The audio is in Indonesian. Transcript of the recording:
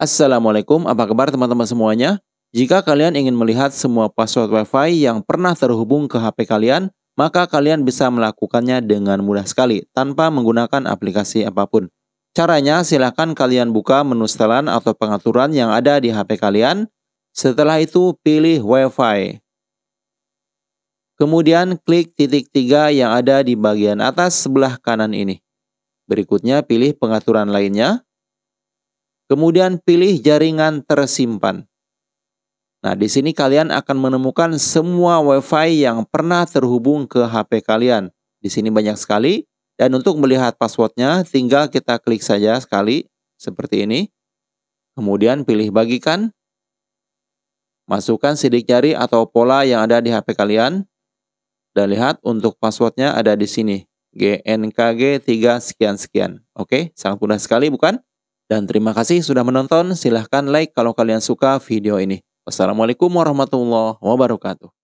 Assalamualaikum, apa kabar teman-teman semuanya? Jika kalian ingin melihat semua password WiFi yang pernah terhubung ke HP kalian, maka kalian bisa melakukannya dengan mudah sekali tanpa menggunakan aplikasi apapun. Caranya, silakan kalian buka menu setelan atau pengaturan yang ada di HP kalian. Setelah itu, pilih WiFi. Kemudian klik titik tiga yang ada di bagian atas sebelah kanan ini. Berikutnya pilih pengaturan lainnya, Kemudian pilih jaringan tersimpan. Nah, di sini kalian akan menemukan semua WiFi yang pernah terhubung ke HP kalian. Di sini banyak sekali. Dan untuk melihat passwordnya, tinggal kita klik saja sekali seperti ini. Kemudian pilih bagikan. Masukkan sidik jari atau pola yang ada di HP kalian. Dan lihat untuk passwordnya ada di sini. GNKG 3 sekian sekian. Oke, sangat mudah sekali bukan? Dan terima kasih sudah menonton. Silahkan like kalau kalian suka video ini. Wassalamualaikum warahmatullahi wabarakatuh.